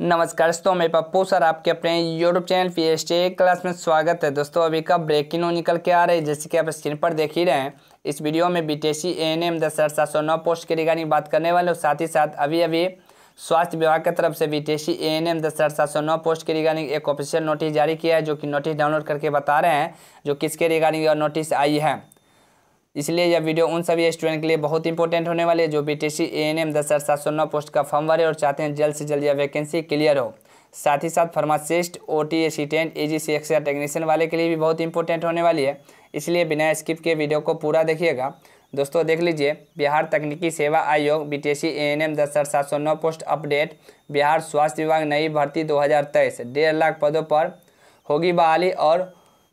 नमस्कार दोस्तों मैं पप्पू सर आपके अपने YouTube channel P S T class में स्वागत है दोस्तों अभी का ब्रेकिंग न्यूज निकल के आ रही है जैसे कि आप स्क्रीन पर देख ही रहे हैं इस वीडियो में B T C N M दस सात सौ नौ पोस्ट के रिगार्डिंग बात करने वाले और साथ ही साथ अभी अभी स्वास्थ्य विभाग की तरफ से B T C N M दस सात सौ नौ पोस्ट के रिगार्डिंग एक ऑफिशियल नोटिस जारी किया है जो कि नोटिस डाउनलोड करके बता रहे हैं जो किसके रिगार्डिंग और नोटिस आई है इसलिए यह वीडियो उन सभी स्टूडेंट के लिए बहुत इंपॉर्टेंट होने वाली है जो B T C A N M दस हज़ार सात सौ नौ पोस्ट का फॉर्म भरे और चाहते हैं जल्द से जल्द यह वैकेंसी क्लियर हो साथ ही साथ pharmacist O T assistant A G C x-ray technician वाले के लिए भी बहुत इंपॉर्टेंट होने वाली है इसलिए बिना स्किप के वीडियो को पूरा देखिएगा दोस्तों देख लीजिए बिहार तकनीकी सेवा आयोग B T S C N M दस हज़ार सात सौ नौ पोस्ट अपडेट बिहार स्वास्थ्य विभाग नई भर्ती दो हज़ार तेईस डेढ़ लाख पदों पर होगी बहाली और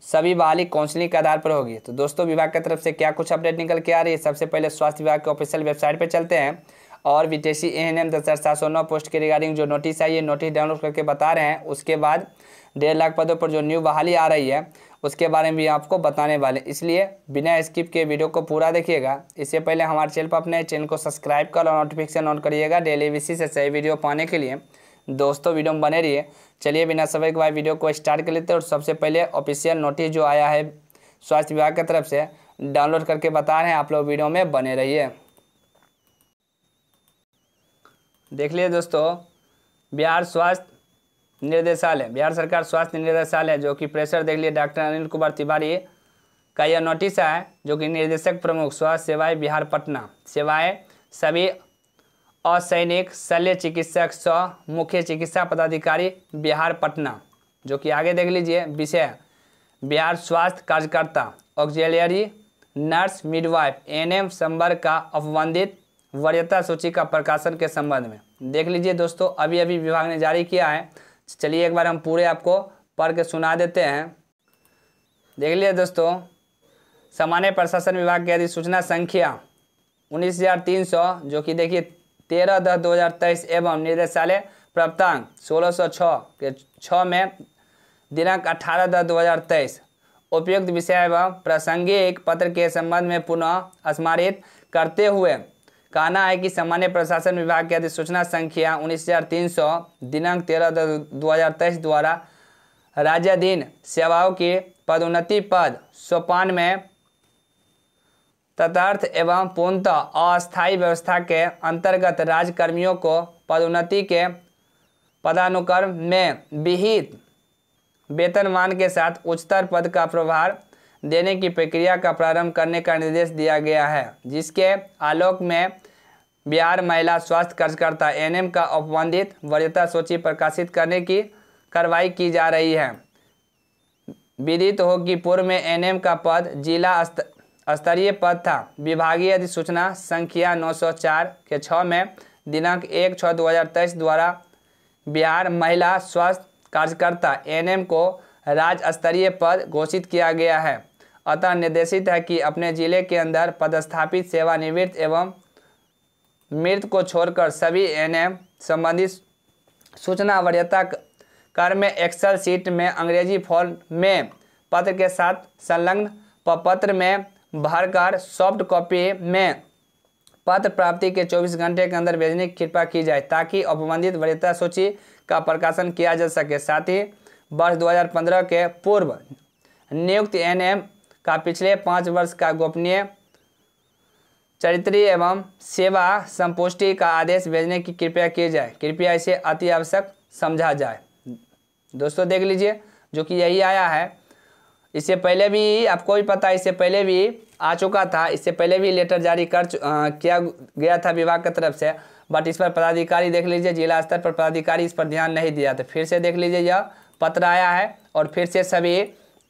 सभी बहाली काउंसलिंग के आधार पर होगी तो दोस्तों विभाग की तरफ से क्या कुछ अपडेट निकल के आ रही है सबसे पहले स्वास्थ्य विभाग के ऑफिशियल वेबसाइट पर चलते हैं और विदेशी ए एन एम दस हज़ार सात सौ नौ पोस्ट के रिगार्डिंग जो नोटिस आई है नोटिस डाउनलोड करके बता रहे हैं उसके बाद डेढ़ लाख पदों पर जो न्यू बहाली आ रही है उसके बारे में भी आपको बताने वाले इसलिए बिना स्किप के वीडियो को पूरा देखिएगा इससे पहले हमारे चैनल पर अपने चैनल को सब्सक्राइब कर और नोटिफिकेशन ऑन करिएगा डेली बेसिस से सही वीडियो पाने के लिए दोस्तों वीडियो में बने रहिए चलिए बिना समय के बाद वीडियो को स्टार्ट कर लेते हैं और सबसे पहले ऑफिशियल नोटिस जो आया है स्वास्थ्य विभाग की तरफ से डाउनलोड करके बता रहे हैं आप लोग वीडियो में बने रहिए देख लीजिए दोस्तों बिहार स्वास्थ्य निर्देशालय बिहार सरकार स्वास्थ्य निर्देशालय जो कि प्रेशर देख लिए डॉक्टर अनिल कुमार तिवारी का यह नोटिस है जो कि निर्देशक प्रमुख स्वास्थ्य सेवाएं बिहार पटना सेवाएं सभी असैनिक शल्य चिकित्सक स मुख्य चिकित्सा पदाधिकारी बिहार पटना जो कि आगे देख लीजिए विषय बिहार स्वास्थ्य कार्यकर्ता ऑक्जेलियरी नर्स मिडवाइफ एनएम संबर का अवबंधित वरीयता सूची का प्रकाशन के संबंध में देख लीजिए दोस्तों अभी अभी विभाग ने जारी किया है चलिए एक बार हम पूरे आपको पढ़ के सुना देते हैं देख लीजिए दोस्तों सामान्य प्रशासन विभाग की अधिसूचना संख्या उन्नीस जो कि देखिए तेरह दस दो हज़ार तेईस एवं निदेशालय प्राप्तांक सोलह सौ छः के छः में दिनांक अठारह दस दो हज़ार तेईस उपयुक्त विषय एवं प्रासंगिक पत्र के संबंध में पुनः स्मारित करते हुए कहना है कि सामान्य प्रशासन विभाग की अधिसूचना संख्या उन्नीस हज़ार तीन सौ दिनांक तेरह दस दो हज़ार तेईस द्वारा राज्याधीन सेवाओं की पदोन्नति पद सोपान में तदर्थ एवं पूर्णतः अस्थायी व्यवस्था के अंतर्गत राजकर्मियों को पदोन्नति के पदानुक्रम में विहित वेतनमान के साथ उच्चतर पद का प्रभार देने की प्रक्रिया का प्रारंभ करने का निर्देश दिया गया है जिसके आलोक में बिहार महिला स्वास्थ्य कार्यकर्ता एनएम का अपबंधित वरीयता सूची प्रकाशित करने की कार्रवाई की जा रही है विदित हो कि पूर्व में एनएम का पद जिला स्तरीय पद था विभागीय अधिसूचना संख्या 904 के छः में दिनांक एक छः दो हज़ार तेईस द्वारा बिहार महिला स्वास्थ्य कार्यकर्ता एनएम को राज्य स्तरीय पद घोषित किया गया है अतः निर्देशित है कि अपने जिले के अंदर पदस्थापित सेवानिवृत्त एवं मृत को छोड़कर सभी एनएम संबंधित सूचना वरीयता कर में एक्सेल सीट में अंग्रेजी फॉर्म में पत्र के साथ संलग्न पत्र में भरकर सॉफ्ट कॉपी में पत्र प्राप्ति के 24 घंटे के अंदर भेजने की कृपा की जाए ताकि अपबंधित वरीयता सूची का प्रकाशन किया जा सके साथ ही वर्ष 2015 के पूर्व नियुक्त एनएम का पिछले पाँच वर्ष का गोपनीय चरित्र एवं सेवा संपुष्टि का आदेश भेजने की कृपया की जाए कृपया इसे अति आवश्यक समझा जाए दोस्तों देख लीजिए जो कि यही आया है इससे पहले भी आपको भी पता है इससे पहले भी आ चुका था इससे पहले भी लेटर जारी कर किया गया था विभाग की तरफ से बट इस पर पदाधिकारी देख लीजिए जिला स्तर पर पदाधिकारी इस पर ध्यान नहीं दिया था फिर से देख लीजिए यह पत्र आया है और फिर से सभी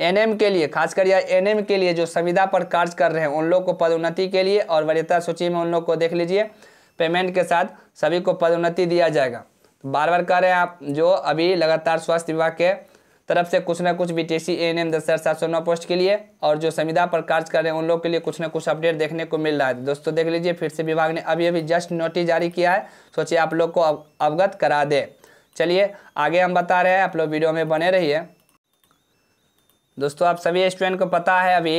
एनएम के लिए खासकर यह एनएम के लिए जो संविदा पर कार्य कर रहे हैं उन लोग को पदोन्नति के लिए और वरीयता सूची में उन लोग को देख लीजिए पेमेंट के साथ सभी को पदोन्नति दिया जाएगा बार बार कह रहे हैं आप जो अभी लगातार स्वास्थ्य विभाग के तरफ से कुछ ना कुछ B T C N M दस हज़ार पोस्ट के लिए और जो संविदा पर कार्य कर रहे हैं उन लोग के लिए कुछ ना कुछ अपडेट देखने को मिल रहा है दोस्तों देख लीजिए फिर से विभाग ने अभी अभी जस्ट नोटिस जारी किया है सोचिए आप लोग को अवगत करा दे चलिए आगे हम बता रहे हैं आप लोग वीडियो में बने रहिए दोस्तों आप सभी स्टूडेंट को पता है अभी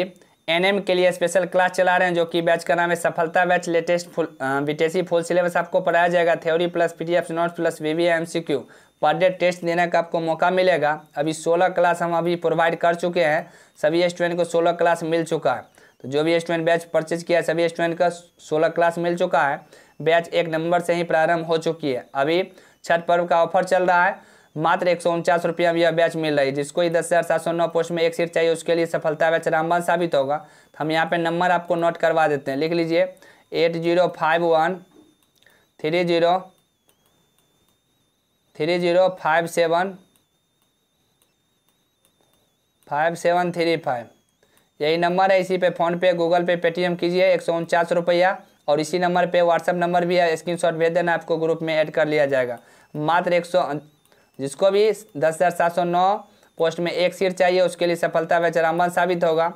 एनएम के लिए स्पेशल क्लास चला रहे हैं जो कि बैच का नाम है सफलता batch latest full BTSC full syllabus आपको पढ़ाया जाएगा theory plus PDF notes plus वीवीएमसीक्यू पर डे टेस्ट देने का आपको मौका मिलेगा अभी सोलह क्लास हम अभी प्रोवाइड कर चुके हैं सभी स्टूडेंट को सोलह क्लास मिल चुका है तो जो भी स्टूडेंट बैच परचेज किया है सभी स्टूडेंट का सोलह क्लास मिल चुका है बैच एक नंबर से ही प्रारंभ हो चुकी है अभी छठ पर्व का ऑफर चल रहा है मात्र एक सौ उनचास रुपये में यह बैच मिल रही है जिसको दस हज़ार सात सौ नौ पोस्ट में एक सीट चाहिए उसके लिए सफलता बैच रामबन साबित होगा तो हम यहाँ पे नंबर आपको नोट करवा देते हैं लिख लीजिए eight zero five one three zero three zero five seven five seven three five यही नंबर है इसी पे फ़ोनपे गूगल पे पेटीएम कीजिए एक सौ उनचास रुपया और इसी नंबर पे व्हाट्सअप नंबर भी है स्क्रीन शॉट भेज देना आपको ग्रुप में ऐड कर लिया जाएगा मात्र एक सौ जिसको भी दस हज़ार सात सौ नौ पोस्ट में एक सीट चाहिए उसके लिए सफलता बैच रामबन साबित होगा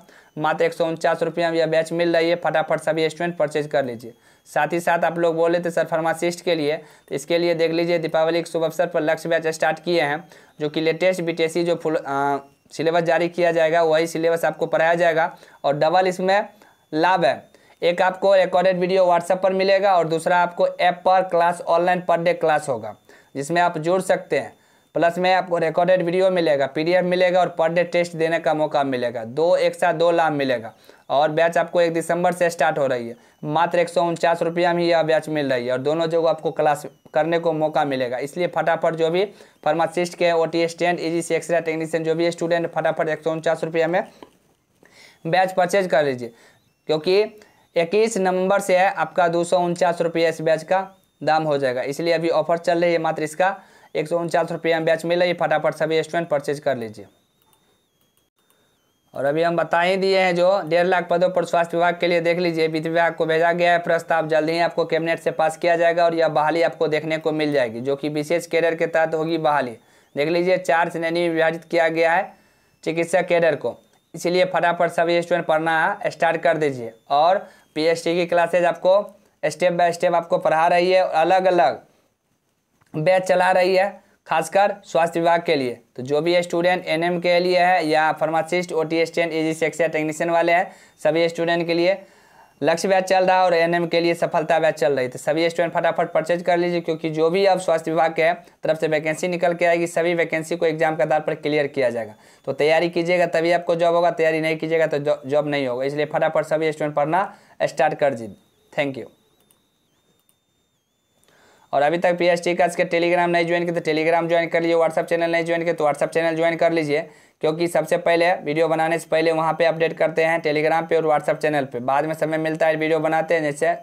मात्र एक सौ उनचास रुपया यह बैच मिल रही है फटाफट सभी स्टूडेंट परचेज कर लीजिए साथ ही साथ आप लोग बोले थे सर फार्मासिस्ट के लिए तो इसके लिए देख लीजिए दीपावली के शुभ अवसर पर लक्ष्य बैच स्टार्ट किए हैं जो कि लेटेस्ट बी जो फुल सिलेबस जारी किया जाएगा वही सिलेबस आपको पढ़ाया जाएगा और डबल इसमें लाभ है एक आपको रिकॉर्डेड वीडियो व्हाट्सएप पर मिलेगा और दूसरा आपको ऐप पर class online per day class होगा जिसमें आप जुड़ सकते हैं प्लस में आपको रिकॉर्डेड वीडियो मिलेगा पीडीएफ मिलेगा और पर डे टेस्ट देने का मौका मिलेगा दो एक साथ दो लाभ मिलेगा और बैच आपको एक दिसंबर से स्टार्ट हो रही है मात्र एक रुपया में यह बैच मिल रही है और दोनों जगह आपको क्लास करने को मौका मिलेगा इसलिए फटाफट जो भी फार्मासिस्ट के O T stand E G x-ray technician जो भी स्टूडेंट फटाफट एक रुपया में बैच परचेज कर लीजिए क्योंकि इक्कीस नवंबर से आपका दो सौ इस बैच का दाम हो जाएगा इसलिए अभी ऑफर चल रही है मात्र इसका एक सौ उनचास रुपया में बैच मिला फटाफट सभी स्टूडेंट परचेज कर लीजिए और अभी हम बता ही दिए हैं जो डेढ़ लाख पदों पर स्वास्थ्य विभाग के लिए देख लीजिए वित्त विभाग को भेजा गया है प्रस्ताव जल्द ही आपको कैबिनेट से पास किया जाएगा और यह बहाली आपको देखने को मिल जाएगी जो कि विशेष कैडर के तहत होगी बहाली देख लीजिए चार श्रेणी में विभाजित किया गया है चिकित्सा कैडर को इसीलिए फटाफट सभी स्टूडेंट पढ़ना स्टार्ट कर दीजिए और पी की क्लासेज आपको स्टेप बाय स्टेप आपको पढ़ा रही है अलग अलग बैच चला रही है खासकर स्वास्थ्य विभाग के लिए तो जो भी स्टूडेंट एनएम के लिए है या pharmacist O T assistant A G सेक्सिया टेक्नीशियन वाले हैं सभी स्टूडेंट के लिए लक्ष्य बैच चल रहा है और एनएम के लिए सफलता बैच चल रही है तो सभी स्टूडेंट फटाफट परचेज कर लीजिए क्योंकि जो भी अब स्वास्थ्य विभाग के तरफ से वैकेंसी निकल के आएगी सभी वैकेंसी को एग्जाम के आधार पर क्लियर किया जाएगा तो तैयारी कीजिएगा तभी आपको जॉब होगा तैयारी नहीं कीजिएगा तो जॉब नहीं होगा इसलिए फटाफट सभी स्टूडेंट पढ़ना स्टार्ट कर दीजिए थैंक यू और अभी तक पी एस टी का टेलीग्राम नहीं ज्वाइन किया तो टेलीग्राम ज्वाइन कर लीजिए व्हाट्सअप चैनल नहीं ज्वाइन किया तो व्हाट्सअप चैनल ज्वाइन कर लीजिए क्योंकि सबसे पहले वीडियो बनाने से पहले वहाँ पे अपडेट करते हैं टेलीग्राम पर और व्हाट्सअप चैनल पर बाद में समय मिलता है वीडियो बनाते हैं जैसे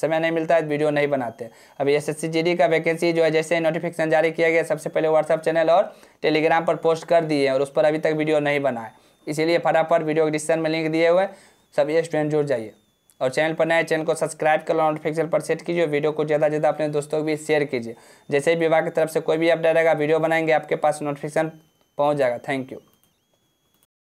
समय नहीं मिलता है वीडियो नहीं बनाते अभी एस एस का वैकेंसी जो है जैसे नोटिफिकेशन जारी किया गया सबसे पहले व्हाट्सअप चैनल और टेलीग्राम पर पोस्ट कर दिए और उस पर अभी तक वीडियो नहीं बनाए इसीलिए फटाफट वीडियो डिस्क्रिप्शन में लिंक दिए हुए सब ये स्टूडेंट जुड़ जाइए और चैनल पर नए चैनल को सब्सक्राइब कर लो नोटिफिकेशन पर सेट कीजिए वीडियो को ज़्यादा ज़्यादा अपने दोस्तों को भी शेयर कीजिए जैसे ही विभाग की तरफ से कोई भी अपडेट आएगा वीडियो बनाएंगे आपके पास नोटिफिकेशन पहुँच जाएगा थैंक यू